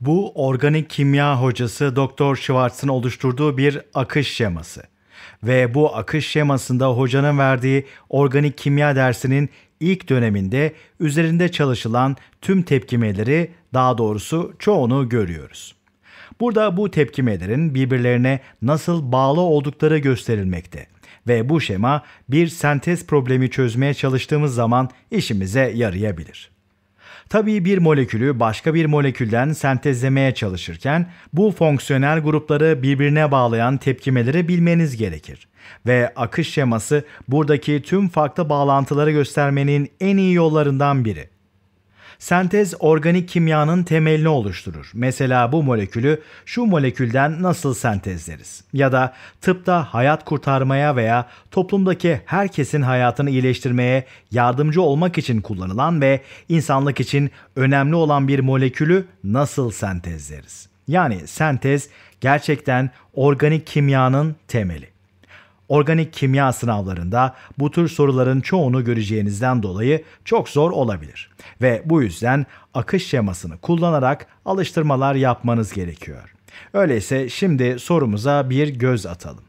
Bu organik kimya hocası Dr. Schwartz'ın oluşturduğu bir akış şeması. Ve bu akış şemasında hocanın verdiği organik kimya dersinin ilk döneminde üzerinde çalışılan tüm tepkimeleri, daha doğrusu çoğunu görüyoruz. Burada bu tepkimelerin birbirlerine nasıl bağlı oldukları gösterilmekte ve bu şema bir sentez problemi çözmeye çalıştığımız zaman işimize yarayabilir. Tabii bir molekülü başka bir molekülden sentezlemeye çalışırken bu fonksiyonel grupları birbirine bağlayan tepkimeleri bilmeniz gerekir. Ve akış şeması buradaki tüm farklı bağlantıları göstermenin en iyi yollarından biri. Sentez organik kimyanın temelini oluşturur. Mesela bu molekülü şu molekülden nasıl sentezleriz? Ya da tıpta hayat kurtarmaya veya toplumdaki herkesin hayatını iyileştirmeye yardımcı olmak için kullanılan ve insanlık için önemli olan bir molekülü nasıl sentezleriz? Yani sentez gerçekten organik kimyanın temeli organik kimya sınavlarında bu tür soruların çoğunu göreceğinizden dolayı çok zor olabilir ve bu yüzden akış şemasını kullanarak alıştırmalar yapmanız gerekiyor. Öyleyse şimdi sorumuza bir göz atalım.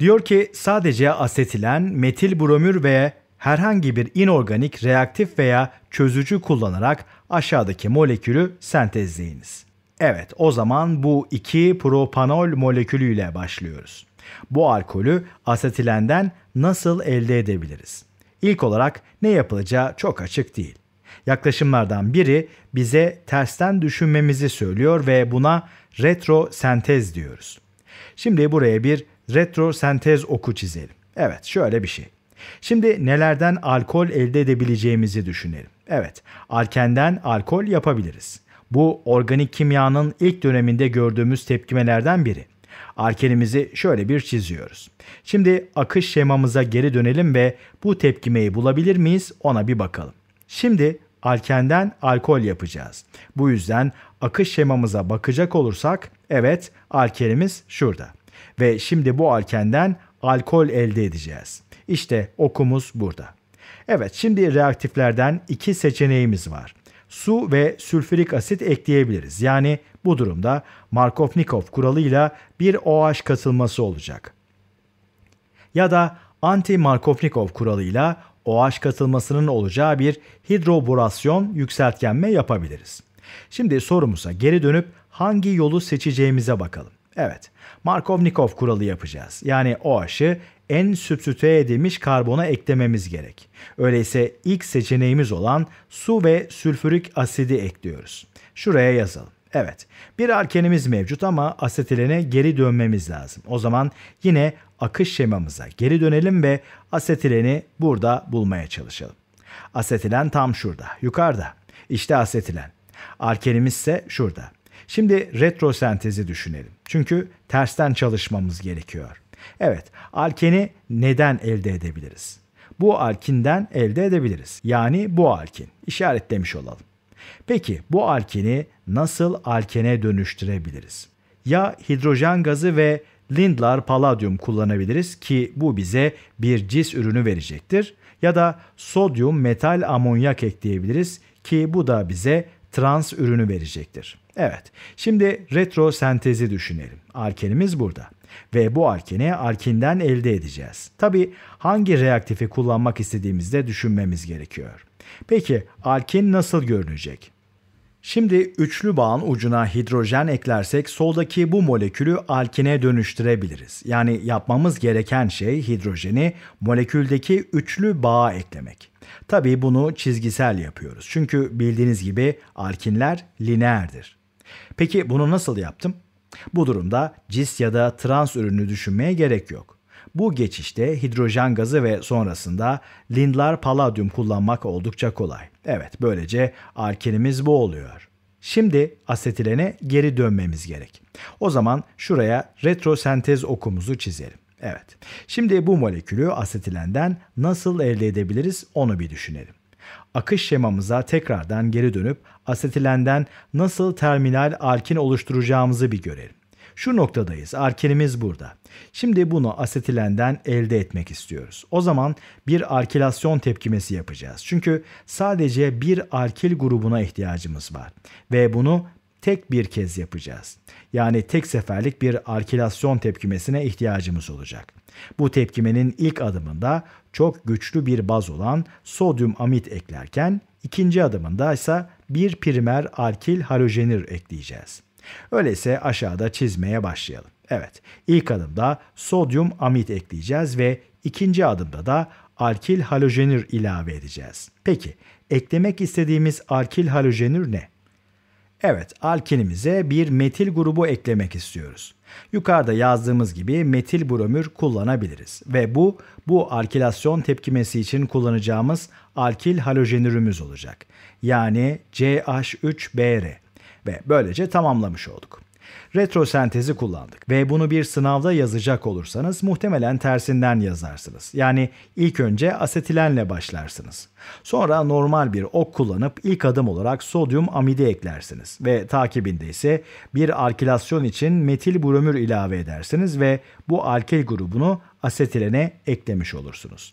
Diyor ki sadece asetilen, metil bromür ve herhangi bir inorganik reaktif veya çözücü kullanarak aşağıdaki molekülü sentezleyiniz. Evet, o zaman bu iki propanol molekülüyle başlıyoruz. Bu alkolü asetilenden nasıl elde edebiliriz? İlk olarak ne yapılacağı çok açık değil. Yaklaşımlardan biri bize tersten düşünmemizi söylüyor ve buna retrosentez diyoruz. Şimdi buraya bir retrosentez oku çizelim. Evet, şöyle bir şey. Şimdi nelerden alkol elde edebileceğimizi düşünelim. Evet, alkenden alkol yapabiliriz. Bu organik kimyanın ilk döneminde gördüğümüz tepkimelerden biri. Arkenimizi şöyle bir çiziyoruz. Şimdi akış şemamıza geri dönelim ve bu tepkimeyi bulabilir miyiz ona bir bakalım. Şimdi alkenden alkol yapacağız. Bu yüzden akış şemamıza bakacak olursak evet alkenimiz şurada. Ve şimdi bu alkenden alkol elde edeceğiz. İşte okumuz burada. Evet şimdi reaktiflerden iki seçeneğimiz var su ve sülfürik asit ekleyebiliriz. Yani bu durumda Markovnikov nikov kuralıyla bir OH katılması olacak. Ya da anti-Markov-Nikov kuralıyla OH katılmasının olacağı bir hidroborasyon yükseltgenme yapabiliriz. Şimdi sorumuza geri dönüp hangi yolu seçeceğimize bakalım. Evet, Markovnikov kuralı yapacağız. Yani OH'ı en sübstüte edilmiş karbona eklememiz gerek. Öyleyse ilk seçeneğimiz olan su ve sülfürik asidi ekliyoruz. Şuraya yazalım. Evet bir alkenimiz mevcut ama asetilene geri dönmemiz lazım. O zaman yine akış şemamıza geri dönelim ve asetileni burada bulmaya çalışalım. Asetilen tam şurada yukarıda. İşte asetilen. Alkenimiz ise şurada. Şimdi retrosentezi düşünelim. Çünkü tersten çalışmamız gerekiyor. Evet, alkeni neden elde edebiliriz? Bu alkinden elde edebiliriz. Yani bu alkin. İşaretlemiş olalım. Peki bu alkeni nasıl alkene dönüştürebiliriz? Ya hidrojen gazı ve Lindlar paladyum kullanabiliriz ki bu bize bir cis ürünü verecektir. Ya da sodyum metal amonyak ekleyebiliriz ki bu da bize trans ürünü verecektir. Evet, şimdi retrosentezi düşünelim. Alkenimiz burada ve bu alkeni alkinden elde edeceğiz. Tabi hangi reaktifi kullanmak istediğimizde düşünmemiz gerekiyor. Peki alkin nasıl görünecek? Şimdi üçlü bağın ucuna hidrojen eklersek soldaki bu molekülü alkine dönüştürebiliriz. Yani yapmamız gereken şey hidrojeni moleküldeki üçlü bağa eklemek. Tabii bunu çizgisel yapıyoruz. Çünkü bildiğiniz gibi alkinler lineerdir. Peki bunu nasıl yaptım? Bu durumda cis ya da trans ürünü düşünmeye gerek yok. Bu geçişte hidrojen gazı ve sonrasında lindlar paladyum kullanmak oldukça kolay. Evet böylece alkenimiz bu oluyor. Şimdi asetilene geri dönmemiz gerek. O zaman şuraya retrosentez okumuzu çizelim. Evet. Şimdi bu molekülü asetilenden nasıl elde edebiliriz onu bir düşünelim akış şemamıza tekrardan geri dönüp asetilenden nasıl terminal alkin oluşturacağımızı bir görelim. Şu noktadayız. Arkenimiz burada. Şimdi bunu asetilenden elde etmek istiyoruz. O zaman bir arkilasyon tepkimesi yapacağız. Çünkü sadece bir alkil grubuna ihtiyacımız var. Ve bunu tek bir kez yapacağız. Yani tek seferlik bir arkilasyon tepkimesine ihtiyacımız olacak. Bu tepkimenin ilk adımında çok güçlü bir baz olan sodyum amit eklerken ikinci adımında ise bir primer alkil halojenir ekleyeceğiz. Öyleyse aşağıda çizmeye başlayalım. Evet, ilk adımda sodyum amit ekleyeceğiz ve ikinci adımda da alkil halojenür ilave edeceğiz. Peki, eklemek istediğimiz alkil halojenür ne? Evet, alkenimize bir metil grubu eklemek istiyoruz. Yukarıda yazdığımız gibi metil bromür kullanabiliriz ve bu bu alkilasyon tepkimesi için kullanacağımız alkil halojenürümüz olacak. Yani CH3Br ve böylece tamamlamış olduk retrosentezi kullandık ve bunu bir sınavda yazacak olursanız muhtemelen tersinden yazarsınız. Yani ilk önce asetilenle başlarsınız. Sonra normal bir ok kullanıp ilk adım olarak sodyum amidi eklersiniz ve takibinde ise bir alkilasyon için metil bromür ilave edersiniz ve bu alkil grubunu asetilene eklemiş olursunuz.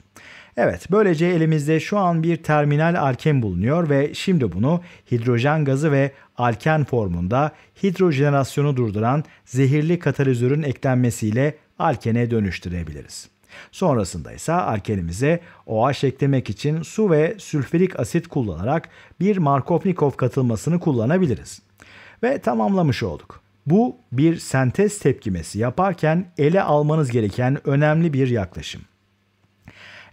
Evet, böylece elimizde şu an bir terminal alken bulunuyor ve şimdi bunu hidrojen gazı ve alken formunda hidrojenerasyonu durduran zehirli katalizörün eklenmesiyle alkene dönüştürebiliriz. Sonrasında ise alkenimize OH eklemek için su ve sülfürik asit kullanarak bir Markovnikov katılmasını kullanabiliriz. Ve tamamlamış olduk. Bu bir sentez tepkimesi yaparken ele almanız gereken önemli bir yaklaşım.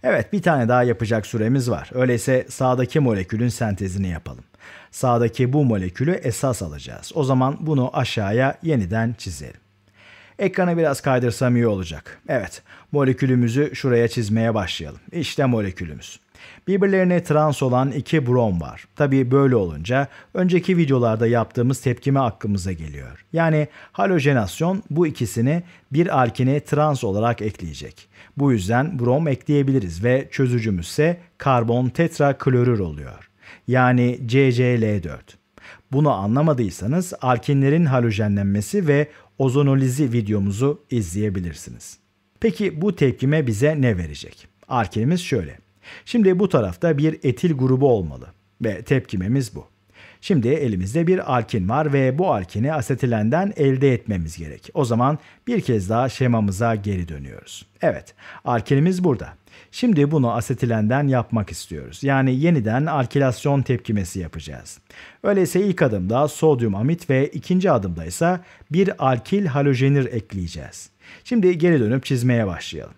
Evet bir tane daha yapacak süremiz var. Öyleyse sağdaki molekülün sentezini yapalım. Sağdaki bu molekülü esas alacağız. O zaman bunu aşağıya yeniden çizelim. Ekranı biraz kaydırsam iyi olacak. Evet, molekülümüzü şuraya çizmeye başlayalım. İşte molekülümüz. Birbirlerine trans olan iki brom var. Tabii böyle olunca önceki videolarda yaptığımız tepkime aklımıza geliyor. Yani halojenasyon bu ikisini bir alkine trans olarak ekleyecek. Bu yüzden brom ekleyebiliriz ve çözücümüzse ise karbon tetraklorür oluyor. Yani CCl4. Bunu anlamadıysanız alkinlerin halojenlenmesi ve ozonolizi videomuzu izleyebilirsiniz. Peki bu tepkime bize ne verecek? Alkinimiz şöyle. Şimdi bu tarafta bir etil grubu olmalı ve tepkimemiz bu. Şimdi elimizde bir alkin var ve bu alkini asetilenden elde etmemiz gerek. O zaman bir kez daha şemamıza geri dönüyoruz. Evet, alkinimiz burada. Şimdi bunu asetilenden yapmak istiyoruz. Yani yeniden alkilasyon tepkimesi yapacağız. Öyleyse ilk adımda sodyum amit ve ikinci adımda ise bir alkil halojenir ekleyeceğiz. Şimdi geri dönüp çizmeye başlayalım.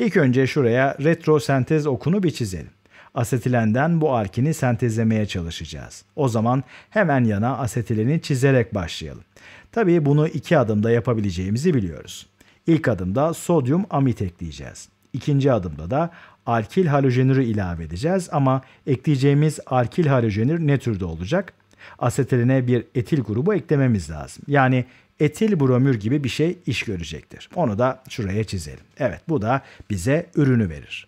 İlk önce şuraya retrosentez okunu bir çizelim. Asetilenden bu alkini sentezlemeye çalışacağız. O zaman hemen yana asetileni çizerek başlayalım. Tabii bunu iki adımda yapabileceğimizi biliyoruz. İlk adımda sodyum amit ekleyeceğiz. İkinci adımda da alkil halojenürü ilave edeceğiz ama ekleyeceğimiz alkil halojenür ne türde olacak? Asetilene bir etil grubu eklememiz lazım. Yani etil bromür gibi bir şey iş görecektir. Onu da şuraya çizelim. Evet bu da bize ürünü verir.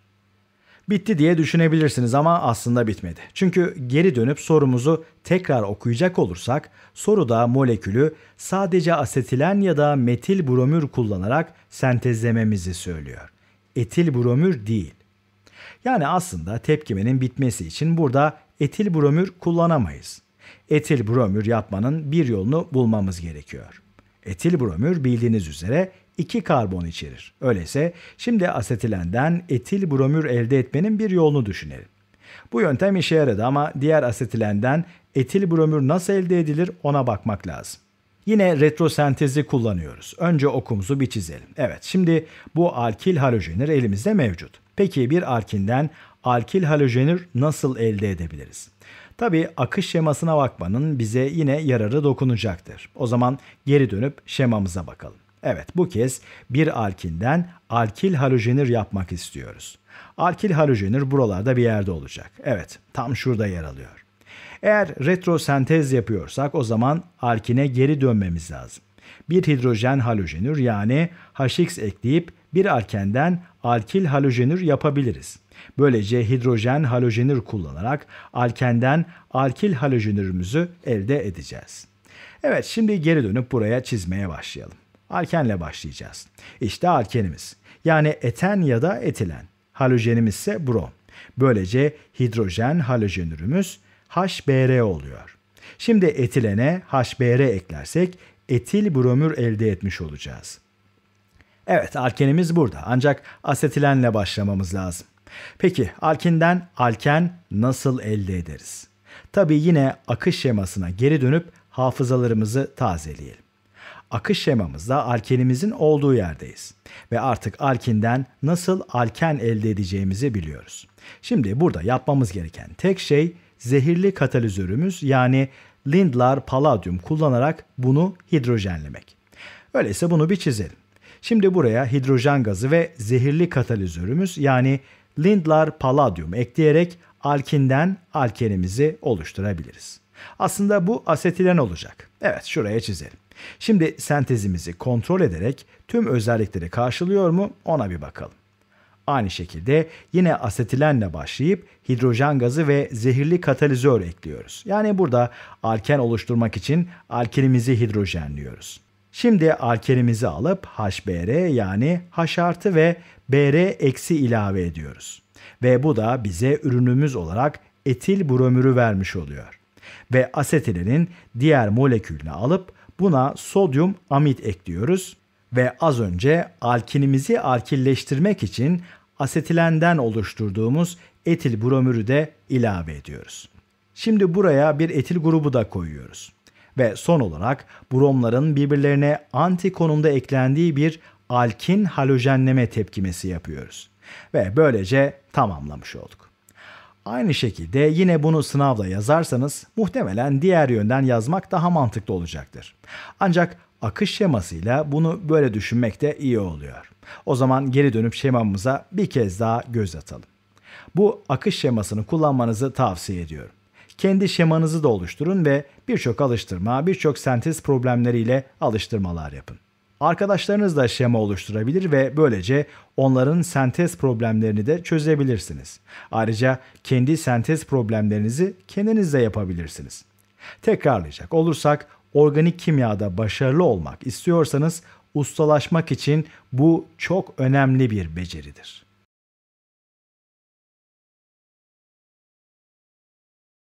Bitti diye düşünebilirsiniz ama aslında bitmedi. Çünkü geri dönüp sorumuzu tekrar okuyacak olursak soruda molekülü sadece asetilen ya da metil bromür kullanarak sentezlememizi söylüyor. Etil bromür değil. Yani aslında tepkimenin bitmesi için burada etil bromür kullanamayız. Etil bromür yapmanın bir yolunu bulmamız gerekiyor. Etil bromür bildiğiniz üzere 2 karbon içerir. Öyleyse şimdi asetilenden etil bromür elde etmenin bir yolunu düşünelim. Bu yöntem işe yaradı ama diğer asetilenden etil bromür nasıl elde edilir ona bakmak lazım. Yine retrosentezi kullanıyoruz. Önce okumuzu bir çizelim. Evet şimdi bu alkil halojenir elimizde mevcut. Peki bir alkinden alkil halojenir nasıl elde edebiliriz? Tabi akış şemasına bakmanın bize yine yararı dokunacaktır. O zaman geri dönüp şemamıza bakalım. Evet bu kez bir alkinden alkil halojenir yapmak istiyoruz. Alkil halojenir buralarda bir yerde olacak. Evet tam şurada yer alıyor. Eğer retrosentez yapıyorsak o zaman alkine geri dönmemiz lazım bir hidrojen halojenür yani HX ekleyip bir alkenden alkil halojenür yapabiliriz. Böylece hidrojen halojenür kullanarak alkenden alkil halojenürümüzü elde edeceğiz. Evet şimdi geri dönüp buraya çizmeye başlayalım. Alkenle başlayacağız. İşte alkenimiz. Yani eten ya da etilen. Halojenimiz ise brom. Böylece hidrojen halojenürümüz HBr oluyor. Şimdi etilene HBr eklersek etil bromür elde etmiş olacağız. Evet alkenimiz burada ancak asetilenle başlamamız lazım. Peki alkinden alken nasıl elde ederiz? Tabi yine akış şemasına geri dönüp hafızalarımızı tazeleyelim. Akış şemamızda alkenimizin olduğu yerdeyiz ve artık alkinden nasıl alken elde edeceğimizi biliyoruz. Şimdi burada yapmamız gereken tek şey zehirli katalizörümüz yani Lindlar Palladium kullanarak bunu hidrojenlemek. Öyleyse bunu bir çizelim. Şimdi buraya hidrojen gazı ve zehirli katalizörümüz yani Lindlar Palladium ekleyerek alkinden alkenimizi oluşturabiliriz. Aslında bu asetilen olacak. Evet şuraya çizelim. Şimdi sentezimizi kontrol ederek tüm özellikleri karşılıyor mu ona bir bakalım. Aynı şekilde yine asetilenle başlayıp hidrojen gazı ve zehirli katalizör ekliyoruz. Yani burada alken oluşturmak için alkenimizi hidrojenliyoruz. Şimdi alkenimizi alıp HBr yani H artı ve Br eksi ilave ediyoruz. Ve bu da bize ürünümüz olarak etil bromürü vermiş oluyor. Ve asetilenin diğer molekülünü alıp buna sodyum amit ekliyoruz ve az önce alkinimizi alkilleştirmek için asetilenden oluşturduğumuz etil bromürü de ilave ediyoruz. Şimdi buraya bir etil grubu da koyuyoruz. Ve son olarak bromların birbirlerine anti konumda eklendiği bir alkin halojenleme tepkimesi yapıyoruz. Ve böylece tamamlamış olduk. Aynı şekilde yine bunu sınavda yazarsanız muhtemelen diğer yönden yazmak daha mantıklı olacaktır. Ancak akış şemasıyla bunu böyle düşünmek de iyi oluyor. O zaman geri dönüp şemamıza bir kez daha göz atalım. Bu akış şemasını kullanmanızı tavsiye ediyorum. Kendi şemanızı da oluşturun ve birçok alıştırma, birçok sentez problemleriyle alıştırmalar yapın. Arkadaşlarınız da şema oluşturabilir ve böylece onların sentez problemlerini de çözebilirsiniz. Ayrıca kendi sentez problemlerinizi kendiniz de yapabilirsiniz. Tekrarlayacak olursak Organik kimyada başarılı olmak istiyorsanız ustalaşmak için bu çok önemli bir beceridir.